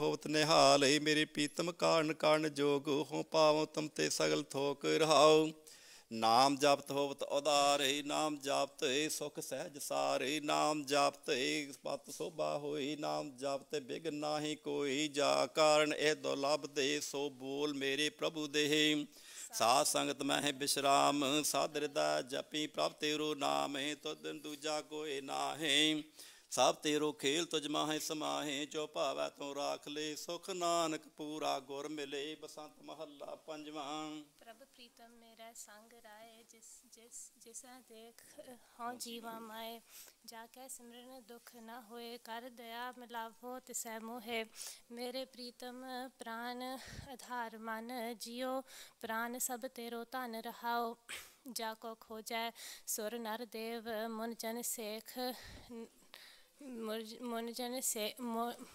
ਹੋਵਤ ਨਿਹਾਲ ਹੀ ਮੇਰੇ ਪੀਤਮ ਕਾਰਨ ਕਾਰਨ ਜੋਗ ਹੋ ਪਾਵ ਤਮ ਤੇ ਸਗਲ ਥੋਕ ਰਹਾਉ ਨਾਮ ਜਪਤ ਹੋਵਤ ਉਦਾਰ ਹੀ ਨਾਮ ਜਪਤ ਹੀ ਸੁਖ ਸਹਿਜ ਸਾਰ ਹੀ ਨਾਮ ਜਪਤ ਹੀ ਪਤ ਸੋਭਾ ਹੋਈ ਨਾਮ ਜਪਤ ਬਿਗ ਨਾਹੀ ਕੋਈ ਜਾ ਕਾਰਨ ਇਹ ਦੁਲਭ ਦੇ ਸੋ ਬੋਲ ਮੇਰੇ ਪ੍ਰਭੂ ਦੇ ਸਾਧ ਸੰਗਤ ਮਹਿ ਬਿਸ਼ਰਾਮ ਸਾਧ ਰਿਦਾ ਜਪੀ ਪ੍ਰਭ ਤੇਰੋ ਨਾਮ ਹੈ ਤੁਧ ਦੂਜਾ ਕੋਈ ਨਾਹੀ ਸਭ ਤੇਰੋ ਖੇਲ ਤੁਜਮਾਹੇ ਸਮਾਹੇ ਜੋ ਭਾਵੈ ਤੂੰ ਰਾਖ ਲੈ ਸੁਖ ਨਾਨਕ ਪੂਰਾ ਗੁਰ ਮਿਲੇ ਬਸੰਤ ਮਹੱਲਾ ਪੰਜਵਾਂ ਪ੍ਰਭ ਪ੍ਰੀਤਮ ਮੇਰਾ ਸੰਗ ਰਾਏ ਜਿਸ ਜਿਸ ਜਿਸਾ ਦੇਖ ਹਉ ਜੀਵਾ ਮਾਏ ਜਾ ਕੇ ਸਿਮਰਨ ਦੁਖ ਨਾ ਹੋਏ ਕਰ ਦਇਆ ਮਿਲਾਵੋ ਤਿਸੈ ਮੋਹੇ ਮੇਰੇ ਪ੍ਰੀਤਮ ਪ੍ਰਾਨ ਆਧਾਰ ਮਨ ਜਿਉ ਪ੍ਰਾਨ ਸਭ ਤੇਰੋ ਧਨ ਰਹਾਓ ਜਾ ਕੋ ਖੋਜੈ ਸੁਰ ਨਰ ਦੇਵ ਮੁਨ ਜਨ ਸੇਖ मोनजन शेख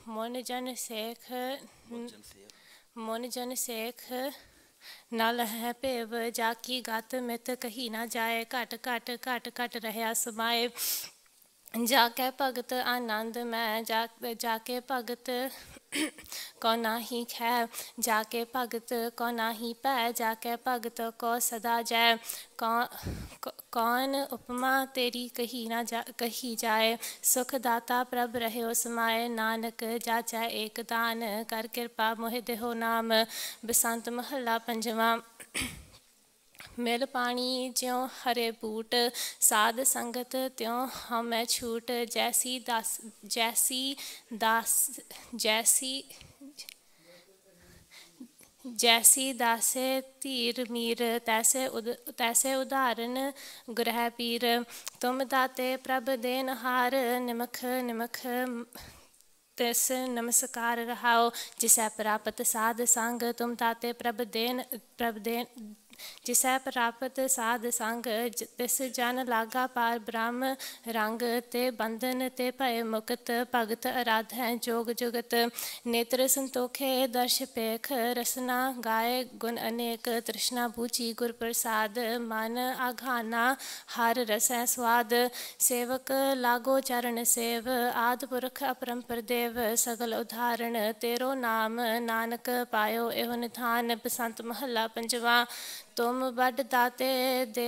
मोनजन शेख मोनजन शेख ना है पेव जाकी गात में तो कहीं ना जाए काट काट काट काट रहे समाए ਜਾ ਕੇ ਭਗਤ ਆਨੰਦ ਮੈਂ ਜਾ ਜਾ ਕੇ ਭਗਤ ਕੋ ਨਾਹੀ ਖੈ ਜਾ ਕੇ ਭਗਤ ਕੋ ਨਾਹੀ ਪੈ ਜਾ ਕੇ ਭਗਤ ਕੋ ਸਦਾ ਜੈ ਕੌਣ ਉਪਮਾ ਤੇਰੀ ਕਹੀ ਨਾ ਕਹੀ ਜਾਏ ਸੁਖ ਦਾਤਾ ਪ੍ਰਭ ਰਹਿਓ ਸਮਾਏ ਨਾਨਕ ਜਾਚੈ ਏਕ ਦਾਨ ਕਰ ਕਿਰਪਾ ਮੋਹਿ ਦੇਹੋ ਨਾਮ ਬਸੰਤ ਮਹੱਲਾ ਪੰਜਵਾਂ मिल मेहरबानी ज्यों हरे बूट साध संगत त्यों हमें छूट जैसी दास जैसी दास जैसी जैसी दासे धीर मीर तैसे उद तैसे उदाहरण ग्रह पीर तुम दाते प्रभ देन हार निमख निमख तिस नमस्कार रहाओ जिसे प्राप्त साध संग तुम दाते प्रभ देन प्रभ देन ਜਿਸੈ ਪ੍ਰਾਪਤ ਸਾਧ ਸੰਗ ਤਿਸ ਜਨ ਲਾਗਾ ਪਾਰ ਬ੍ਰਹਮ ਰੰਗ ਤੇ ਬੰਧਨ ਤੇ ਭੈ ਮੁਕਤ ਭਗਤ ਅਰਾਧ ਹੈ ਜੋਗ ਜੁਗਤ ਨੇਤਰ ਸੰਤੋਖੇ ਦਰਸ਼ ਪੇਖ ਰਸਨਾ ਗਾਏ ਗੁਣ ਅਨੇਕ ਤ੍ਰਿਸ਼ਨਾ ਬੂਚੀ ਗੁਰ ਪ੍ਰਸਾਦ ਮਨ ਆਘਾਨਾ ਹਰ ਰਸੈ ਸਵਾਦ ਸੇਵਕ ਲਾਗੋ ਚਰਨ ਸੇਵ ਆਦ ਪੁਰਖ ਅਪਰੰਪਰ ਦੇਵ ਸਗਲ ਉਧਾਰਣ ਤੇਰੋ ਨਾਮ ਨਾਨਕ ਪਾਇਓ ਇਹੋ ਨਿਥਾਨ ਬਸੰਤ ਮਹੱਲਾ ਪੰਜਵਾ तुम बड दाते दे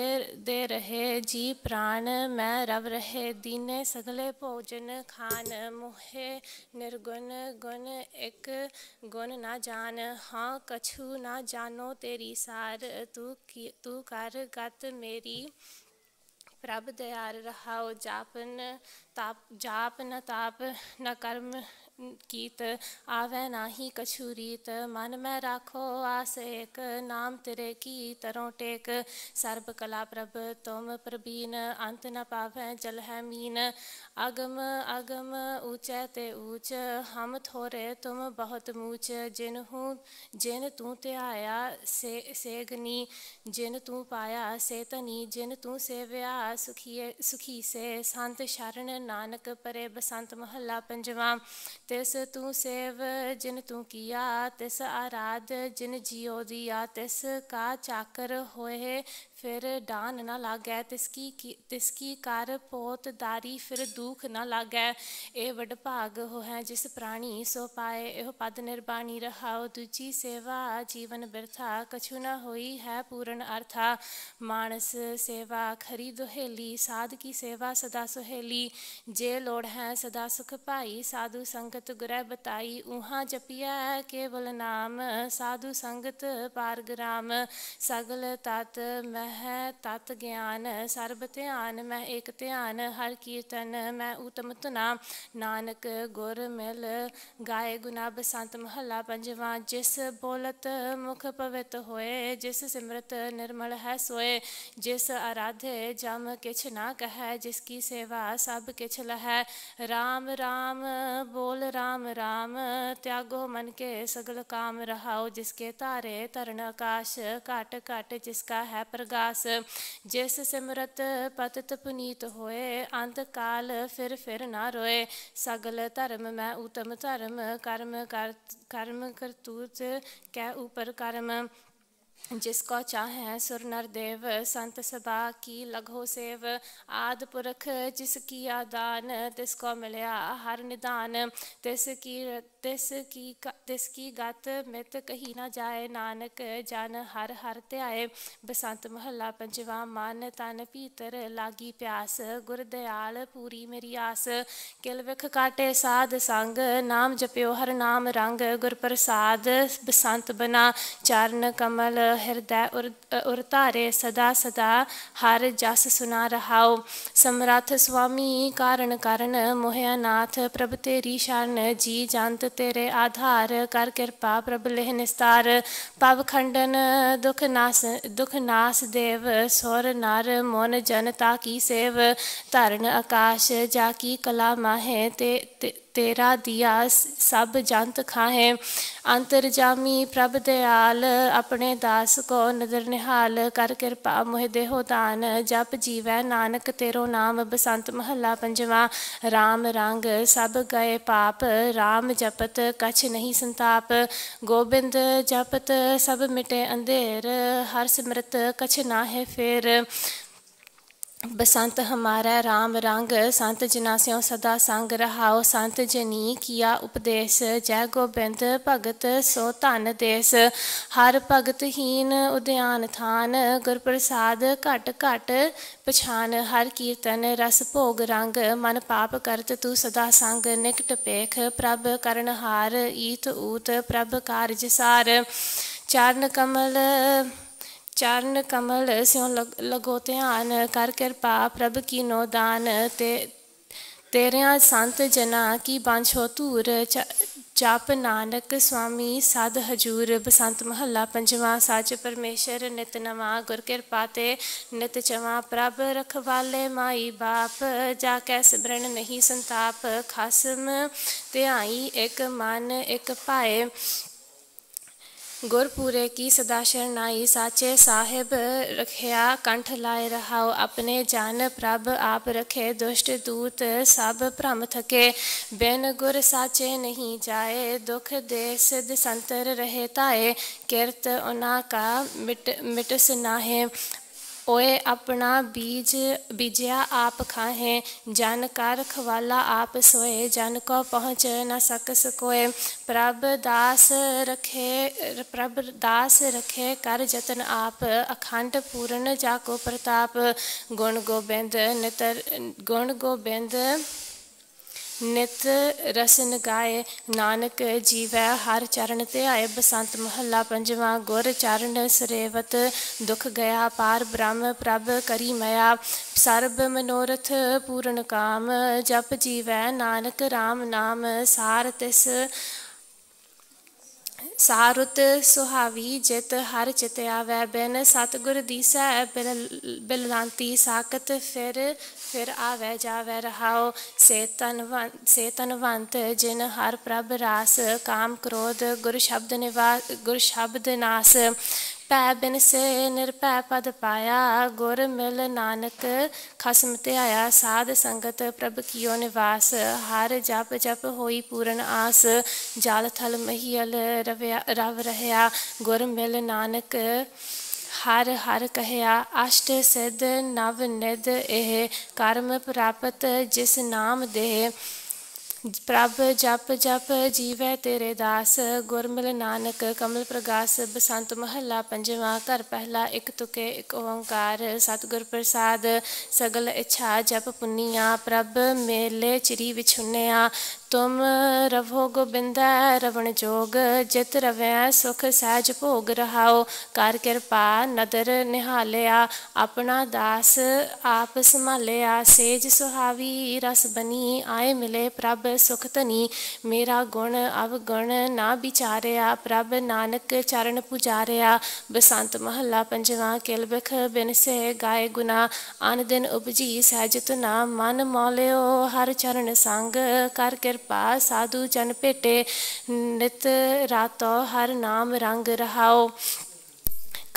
दे रहे जी प्राण मैं रव रहे दीने सगले भोजन खान मुहे निर्गुण गुण एक गुण ना जान हाँ कछु ना जानो तेरी सार तू तू कर गत मेरी प्रभ दयार रहाओ जापन ताप जाप न ताप न कर्म कीत आवे ना ही कछुरीत मन में राखो आस एक नाम तेरे की तरों टेक सर्व कला प्रभ तुम प्रबीन अंत न पावे जल है मीन अगम अगम ऊंचे ते ऊच हम थोरे तुम बहुत मूच जिन हूँ जिन तू ते आया से सेगनी जिन तू पाया से तनी जिन तू सेव्या सुखी सुखी से संत शरण ਨਾਨਕ ਪਰੇ ਬਸੰਤ ਮਹੱਲਾ ਪੰਜਵਾਂ ਤਿਸ ਤੂੰ ਸੇਵ ਜਿਨ ਤੂੰ ਕੀਆ ਤਿਸ ਆਰਾਧ ਜਿਨ ਜੀਉ ਦੀਆ ਤਿਸ ਕਾ ਚਾਕਰ ਹੋਏ फिर डान ना लागै तिसकी तिसकी कर पोत दारी फिर दुख न लागै ए वड भाग हो है जिस प्राणी सो पाए एह पद निर्बाणी रहाओ दूजी सेवा जीवन बिरथा कछु न होई है पूर्ण अर्था मानस सेवा खरी दोहेली साध की सेवा सदा सुहेली जे लोड़ है सदा सुख पाई साधु संगत गुरह बताई ऊहा जपिया केवल नाम साधु संगत पारग्राम सगल तत् मह तत् ज्ञान सर्ब ध्यान मैं एक ध्यान हर कीर्तन मैं उत्तम तुना नानक गुर मिल गाय गुना बसंत महला पंजवा जिस बोलत मुख पवित होए जिस सिमरत निर्मल है सोए जिस आराध्य जम किछ ना कह जिसकी सेवा सब किछ लह राम राम बोल राम राम त्यागो मन के सगल काम रहाओ जिसके तारे तरण आकाश काट काट जिसका है प्रगा दास जिस सिमरत पतत पुनीत होए अंत काल फिर फिर ना रोए सगल धर्म मैं उत्तम धर्म कर्म कर कर्म करतूत कै ऊपर कर्म जिसको चाहे सुर नर देव संत सदा की लघो सेव आद पुरख जिसकी आदान तिसको मिलया हर निदान तिसकी तिस की तिस की गत मित कही ना जाए नानक जन हर हर त्याय बसंत महला पंचवा मन तन भीतर लागी प्यास गुरदयाल पूरी मेरी आस किल विख काटे साध संग नाम जप्यो हर नाम रंग गुर प्रसाद बसंत बना चरण कमल हृदय उर उर तारे सदा सदा हर जस सुना रहाओ समरथ स्वामी कारण कारण मोहया नाथ प्रभ तेरी शरण जी जंत ਤੇਰੇ ਆਧਾਰ ਕਰ ਕਿਰਪਾ ਪ੍ਰਭ ਲੇਹ ਨਿਸਤਾਰ ਪਵ ਖੰਡਨ ਦੁਖ ਨਾਸ ਦੁਖ ਨਾਸ ਦੇਵ ਸੋਰ ਨਰ ਮਨ ਜਨਤਾ ਕੀ ਸੇਵ ਧਰਨ ਆਕਾਸ਼ ਜਾ ਕੀ ਕਲਾ ਮਾਹੇ ਤੇ ਤੇਰਾ ਦਿਆ ਸਭ ਜੰਤ ਖਾਹੇ ਅੰਤਰਜਾਮੀ ਪ੍ਰਭ ਦਿਆਲ ਆਪਣੇ ਦਾਸ ਕੋ ਨਦਰ ਨਿਹਾਲ ਕਰ ਕਿਰਪਾ ਮੋਹਿ ਦੇਹੋ ਦਾਨ ਜਪ ਜੀਵੈ ਨਾਨਕ ਤੇਰੋ ਨਾਮ ਬਸੰਤ ਮਹੱਲਾ ਪੰਜਵਾ RAM ਰੰਗ ਸਭ ਗਏ ਪਾਪ RAM ਜਪ ਜਪਤ ਕਛ ਨਹੀਂ ਸੰਤਾਪ ਗੋਬਿੰਦ ਜਪਤ ਸਭ ਮਿਟੇ ਅੰਧੇਰ ਹਰ ਸਿਮਰਤ ਕਛ ਨਾ ਹੈ ਫੇਰ ਬਸੰਤ ਹਮਾਰਾ RAM ਰੰਗ ਸੰਤ ਜਿਨਾ ਸਦਾ ਸੰਗ ਰਹਾਓ ਸੰਤ ਜਨੀ ਕੀਆ ਉਪਦੇਸ਼ ਜੈ ਗੋਬਿੰਦ ਭਗਤ ਸੋ ਧਨ ਦੇਸ ਹਰ ਭਗਤ ਹੀਨ ਉਧਿਆਨ ਥਾਨ ਗੁਰ ਪ੍ਰਸਾਦ ਘਟ ਘਟ ਪਛਾਨ ਹਰ ਕੀਰਤਨ ਰਸ ਭੋਗ ਰੰਗ ਮਨ ਪਾਪ ਕਰਤ ਤੂ ਸਦਾ ਸੰਗ ਨਿਕਟ ਪੇਖ ਪ੍ਰਭ ਕਰਨ ਹਾਰ ਈਤ ਊਤ ਪ੍ਰਭ ਕਾਰਜ ਸਾਰ ਚਰਨ ਕਮਲ चरण कमल स्यों लगो ਕਰ कर कृपा प्रभ कीनो दान ਤੇ ਤੇਰਿਆਂ ਸੰਤ ਜਨਾ ਕੀ ਬਾਂਛੋ ਧੂਰ ਜਾਪ ਨਾਨਕ ਸੁਆਮੀ ਸਾਧ ਹਜੂਰ ਬਸੰਤ ਮਹੱਲਾ ਪੰਜਵਾਂ ਸਾਚ ਪਰਮੇਸ਼ਰ ਨਿਤ ਨਵਾ ਗੁਰ ਕਿਰਪਾ ਤੇ ਨਿਤ ਚਵਾ ਪ੍ਰਭ ਰਖਵਾਲੇ ਮਾਈ ਬਾਪ ਜਾ ਕੈ ਸਿਮਰਨ ਨਹੀਂ ਸੰਤਾਪ ਖਾਸਮ ਧਿਆਈ ਇੱਕ ਮਨ ਇੱਕ ਭਾਏ गुरपुरे की सदा शरणाई साचे साहेब रखया कंठ लाए रहाओ अपने जान प्रभ आप रखे दुष्ट दूत सब भ्रम थके बिन गुर साचे नहीं जाए दुख दे सिद्ध संतर रहे ताए किरत उना का मिट मिटस नाहे ओए अपना बीज बीजिया आप खाहें जन का रखवाला आप सोए जन को पहुँच न सक सकोए प्रभ दास रखे प्रभ दास रखे कर जतन आप अखंड पूर्ण जाको प्रताप गुण गोबिंद नितर गुण गोबिंद ਨਿਤ ਰਸਨ ਗਾਏ ਨਾਨਕ ਜੀਵੈ ਹਰ ਚਰਨ ਤੇ ਆਏ ਬਸੰਤ ਮਹੱਲਾ ਪੰਜਵਾਂ ਗੁਰ ਚਰਨ ਸਰੇਵਤ ਦੁਖ ਗਿਆ ਪਾਰ ਬ੍ਰਹਮ ਪ੍ਰਭ ਕਰੀ ਮਇਆ ਸਰਬ ਮਨੋਰਥ ਪੂਰਨ ਕਾਮ ਜਪ ਜੀਵੈ ਨਾਨਕ RAM ਨਾਮ ਸਾਰ ਤਿਸ ਸਾਰੁਤ ਸੁਹਾਵੀ ਜਿਤ ਹਰ ਚਿਤ ਆਵੈ ਬਿਨ ਸਤਗੁਰ ਦੀਸੈ ਬਿਲ ਬਿਲਾਂਤੀ ਸਾਖਤ ਫਿਰ ਫਿਰ ਆਵੇ ਜਾਵੇ ਰਹਾਉ ਸੇ ਤਨਵੰਤ ਸੇ ਤਨਵੰਤ ਜਿਨ ਹਰ ਪ੍ਰਭ ਰਾਸ ਕਾਮ ਕ੍ਰੋਧ ਗੁਰ ਸ਼ਬਦ ਨਿਵਾਸ ਗੁਰ ਸ਼ਬਦ ਨਾਸ ਪੈ ਬਿਨ ਸੇ ਨਿਰਪੈ ਪਦ ਪਾਇਆ ਗੁਰ ਮਿਲ ਨਾਨਕ ਖਸਮ ਤੇ ਆਇਆ ਸਾਧ ਸੰਗਤ ਪ੍ਰਭ ਕੀਓ ਨਿਵਾਸ ਹਰ ਜਪ ਜਪ ਹੋਈ ਪੂਰਨ ਆਸ ਜਲ ਥਲ ਮਹੀਲ ਰਵ ਰਹਾ ਗੁਰ ਮਿਲ ਨਾਨਕ ਹਰ ਹਰ ਕਹਿਆ ਅਸ਼ਟ ਸਿੱਧ ਨਵ ਨਿਦ ਇਹ ਕਰਮ ਪ੍ਰਾਪਤ ਜਿਸ ਨਾਮ ਦੇ ਪ੍ਰਭ ਜਪ ਜਪ ਜੀਵੈ ਤੇਰੇ ਦਾਸ ਗੁਰਮਿਲ ਨਾਨਕ ਕਮਲ ਪ੍ਰਗਾਸ ਬਸੰਤ ਮਹੱਲਾ ਪੰਜਵਾਂ ਘਰ ਪਹਿਲਾ ਇੱਕ ਤੁਕੇ ਇੱਕ ਓੰਕਾਰ ਸਤਗੁਰ ਪ੍ਰਸਾਦ ਸਗਲ ਇਛਾ ਜਪ ਪੁੰਨੀਆਂ ਪ੍ਰਭ ਮੇਲੇ ਚਰੀ ਵਿਛੁੰਨਿਆ ਤੁਮ ਰਵੋ ਗੋਬਿੰਦਾ ਰਵਣ ਜੋਗ ਜਿਤ ਰਵੈ ਸੁਖ ਸਹਿਜ ਭੋਗ ਰਹਾਓ ਕਰ ਕਿਰਪਾ ਨਦਰ ਨਿਹਾਲਿਆ ਆਪਣਾ ਦਾਸ ਆਪ ਸੰਭਾਲਿਆ ਸੇਜ ਸੁਹਾਵੀ ਰਸ ਬਨੀ ਆਏ ਮਿਲੇ ਪ੍ਰਭ ਸੁਖ ਤਨੀ ਮੇਰਾ ਗੁਣ ਅਵ ਗੁਣ ਨਾ ਵਿਚਾਰਿਆ ਪ੍ਰਭ ਨਾਨਕ ਚਰਨ ਪੁਜਾਰਿਆ ਬਸੰਤ ਮਹੱਲਾ ਪੰਜਵਾ ਕਿਲਬਖ ਬਿਨ ਸੇ ਗਾਏ ਗੁਨਾ ਅਨ ਦਿਨ ਉਪਜੀ ਸਹਿਜਤ ਨਾਮ ਮਨ ਮੌਲਿਓ ਹਰ ਚਰਨ ਸੰਗ ਕਰ ਕਿਰਪਾ ਪਾ ਸਾਧੂ ਜਨ ਭੇਟੇ ਨਿਤ ਰਾਤੋ ਹਰ ਨਾਮ ਰੰਗ ਰਹਾਓ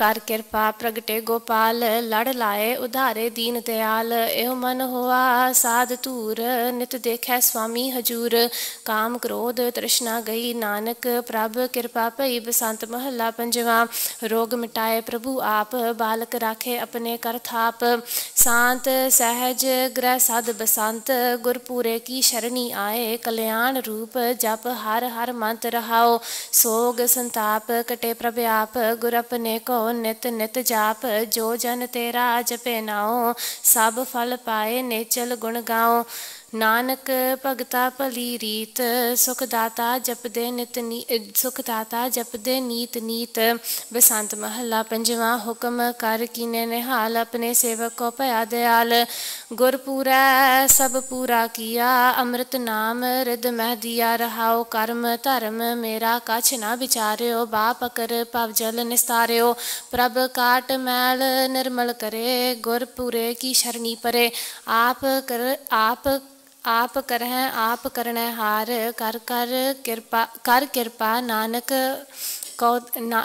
कर कृपा प्रगटे गोपाल लड़ लाए उधारे दीन दयाल एव मन हुआ साध तूर नित देख स्वामी हजूर काम क्रोध तृष्णा गई नानक प्रभ कृपा पई बसंत महला पंजवा रोग मिटाए प्रभु आप बालक राखे अपने कर थाप शांत सहज ग्रह सद बसंत गुरपुरे की शरणी आए कल्याण रूप जप हर हर मंत रहाओ सोग संताप कटे प्रभ आप गुर अपने को ਨਾਉ ਨਿਤ ਨਿਤ ਜਾਪ ਜੋ ਜਨ ਤੇਰਾ ਜਪੇ ਨਾਉ ਸਭ ਫਲ ਪਾਏ ਨੇਚਲ ਗੁਣ ਗਾਉ नानक भगता भली रीत सुखदाता जपदे नित नी सुखदाता जपदे नीत नीत बसंत महला पंजवा हुक्म कर ने निहाल अपने सेवक को भया दयाल गुरपुरै सब पूरा किया अमृत नाम रिद मह दिया रहाओ करम धर्म मेरा कछ ना बिचार्यो बाप अकर पव जल निस्तार्यो प्रभ काट मैल निर्मल करे गुरपुरे की शरणी परे आप कर आप ਆਪ ਕਰਹਿ ਆਪ ਕਰਨੈ ਹਾਰ ਕਰ ਕਰ ਕਿਰਪਾ ਕਰ ਕਿਰਪਾ ਨਾਨਕ ਕੋ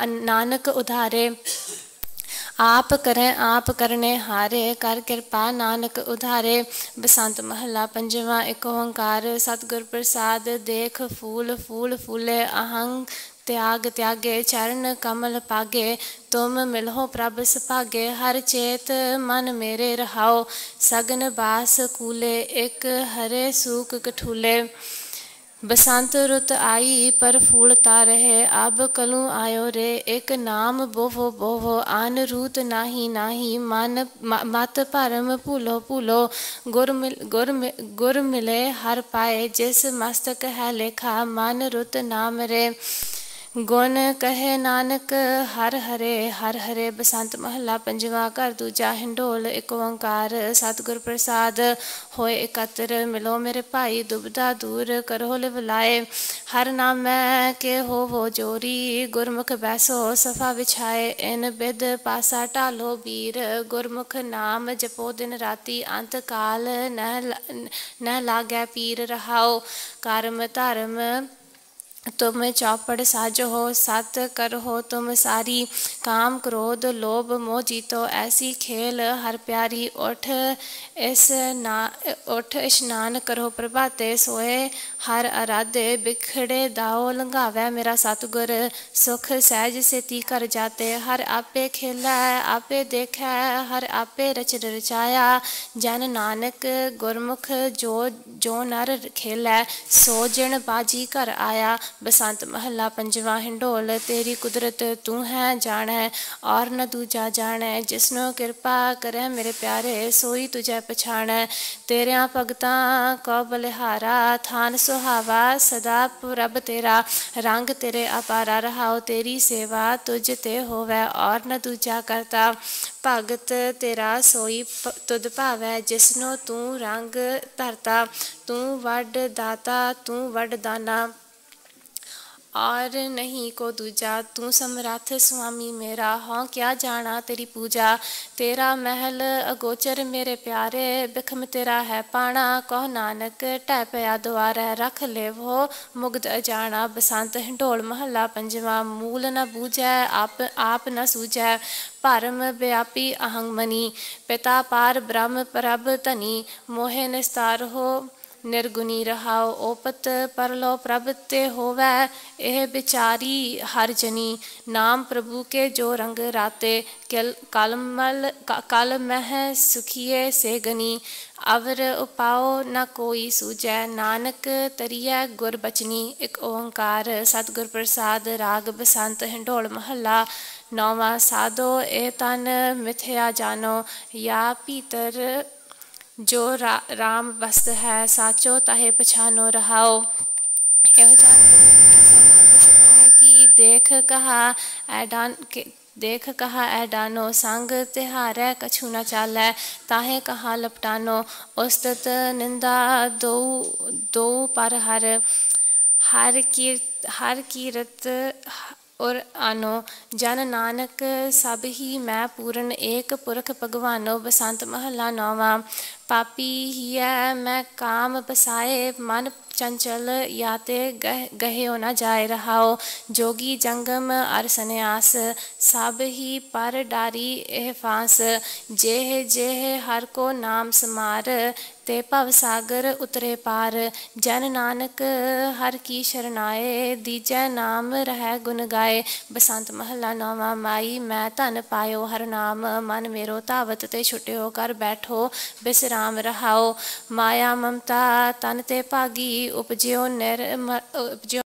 ਨਾਨਕ ਉਧਾਰੇ ਆਪ ਕਰੈ ਆਪ ਕਰਨੇ ਹਾਰੇ ਕਰ ਕਿਰਪਾ ਨਾਨਕ ਉਧਾਰੇ ਬਸੰਤ ਮਹਲਾ ਪੰਜਵਾਂ ਏਕ ਓੰਕਾਰ ਸਤਿਗੁਰ ਪ੍ਰਸਾਦ ਦੇਖ ਫੂਲ ਫੂਲ ਫੁੱਲੇ ਅਹੰ त्याग त्यागे चरण कमल पागे तुम मिलो प्रभ सपागे हर चेत मन मेरे रहाओ सगन बास कूले एक हरे सूख कठूले बसंत रुत आई पर फूलता रहे अब कलू आयो रे एक नाम बोवो बोवो आन रूत नाही नाही मन मत भरम भूलो भूलो गुर मिल गुर गुर मिले हर पाए जिस मस्तक है लेखा मन रुत नाम रे ਗੁਣ ਕਹੇ ਨਾਨਕ ਹਰ ਹਰੇ ਹਰ ਹਰੇ ਬਸੰਤ ਮਹੱਲਾ ਪੰਜਵਾ ਘਰ ਦੂਜਾ ਹਿੰਡੋਲ ਇੱਕ ਓੰਕਾਰ ਸਤਿਗੁਰ ਪ੍ਰਸਾਦ ਹੋਏ ਇਕਤਰ ਮਿਲੋ ਮੇਰੇ ਭਾਈ ਦੁਬਦਾ ਦੂਰ ਕਰੋ ਲਿਵਲਾਏ ਹਰ ਨਾਮੈ ਕੇ ਹੋਵੋ ਜੋਰੀ ਗੁਰਮੁਖ ਬੈਸੋ ਸਫਾ ਵਿਛਾਏ ਇਨ ਬਿਦ ਪਾਸਾ ਢਾਲੋ ਵੀਰ ਗੁਰਮੁਖ ਨਾਮ ਜਪੋ ਦਿਨ ਰਾਤੀ ਅੰਤ ਕਾਲ ਨਹਿ ਨਹਿ ਲਾਗੈ ਪੀਰ ਰਹਾਓ ਕਰਮ ਧਰਮ तुम तो चौपड़ साज हो सत कर हो तुम सारी काम क्रोध लोभ मोह जीतो ऐसी खेल हर प्यारी ओठ इस ना ओठ स्नान करो प्रभाते सोए हर आराधे बिखड़े दाओ लंघावे मेरा सतगुर सुख सहज से ती कर जाते हर आपे खेला आपे देखा हर आपे रच रचाया जन नानक गुरमुख जो जो नर खेल सो जन बाजी कर आया ਬਸੰਤ ਮਹੱਲਾ ਪੰਜਵਾਂ ਹਿੰਡੋਲ ਤੇਰੀ ਕੁਦਰਤ ਤੂੰ ਹੈ ਜਾਣੈ ਔਰ ਨ ਦੂਜਾ ਜਾਣੈ ਜਿਸਨੂੰ ਕਿਰਪਾ ਕਰੇ ਮੇਰੇ ਪਿਆਰੇ ਸੋਈ ਤੁਝੈ ਪਛਾਣੈ ਤੇਰਿਆਂ ਭਗਤਾਂ ਕੋ ਬਲਿਹਾਰਾ ਥਾਨ ਸੁਹਾਵਾ ਸਦਾ ਪ੍ਰਭ ਤੇਰਾ ਰੰਗ ਤੇਰੇ ਅਪਾਰਾ ਰਹਾਉ ਤੇਰੀ ਸੇਵਾ ਤੁਝ ਤੇ ਹੋਵੇ ਔਰ ਨ ਦੂਜਾ ਕਰਤਾ ਭਗਤ ਤੇਰਾ ਸੋਈ ਤੁਧ ਭਾਵੈ ਜਿਸਨੋ ਤੂੰ ਰੰਗ ਧਰਤਾ ਤੂੰ ਵੱਡ ਦਾਤਾ ਤੂੰ ਵੱਡ ਦਾਨਾ और नहीं को दूजा तू समर्थ स्वामी मेरा हाँ क्या जाना तेरी पूजा तेरा महल अगोचर मेरे प्यारे बिखम तेरा है पाना कह नानक टह पया द्वारा रख ले वो मुग्ध अजाना बसंत हिंडोल महला पंजवा मूल न बूझै आप आप न सूझै परम व्यापी अहंगमनी पिता पार ब्रह्म प्रभ धनी मोहे निस्तार हो ਨਿਰਗੁਣੀ ਰਹਾਉ ਓਪਤ ਪਰਲੋ ਪ੍ਰਭ ਤੇ ਹੋਵੇ ਇਹ ਵਿਚਾਰੀ ਹਰ ਜਨੀ ਨਾਮ ਪ੍ਰਭੂ ਕੇ ਜੋ ਰੰਗ ਰਾਤੇ ਕਲਮਲ ਕਲ ਮਹਿ ਸੁਖੀਏ ਸੇ ਗਨੀ ਅਵਰ ਉਪਾਉ ਨ ਕੋਈ ਸੂਜੈ ਨਾਨਕ ਤਰੀਐ ਗੁਰ ਬਚਨੀ ਇਕ ਓੰਕਾਰ ਸਤਗੁਰ ਪ੍ਰਸਾਦ ਰਾਗ ਬਸੰਤ ਹਿੰਡੋਲ ਮਹੱਲਾ ਨੌਵਾਂ ਸਾਦੋ ਇਹ ਤਨ ਮਿਥਿਆ ਜਾਨੋ ਯਾ ਪੀਤਰ जो रा, राम बस है साचो ताहे पछानो रहाओ यह की देख कहा ऐडान के देख कहा ऐ डानो संग तिहार कछु न चाल है ताहे कहा लपटानो उस्तत निंदा दो दो पर हर हर कीर्त हर कीरत और आनो जन नानक सब ही मैं पूर्ण एक पुरख भगवानो बसंत महला नौवा पापी ही है मैं काम बसाए मन चंचल याते गह गहे होना जाए रहा हो जोगी जंगम अर सन्यास सब ही पर डारी एह फांस जेह जेह हर को नाम समार ते भव सागर उतरे पार जन नानक हर की शरणाए दीजै नाम रह गुन गाए बसंत महला नौवा माई मैं धन पायो हर नाम मन मेरो धावत ते छुट्यो कर बैठो बिसराम रहाओ माया ममता तन ते भागी ઉપજ્યો નર ઉપજ્યો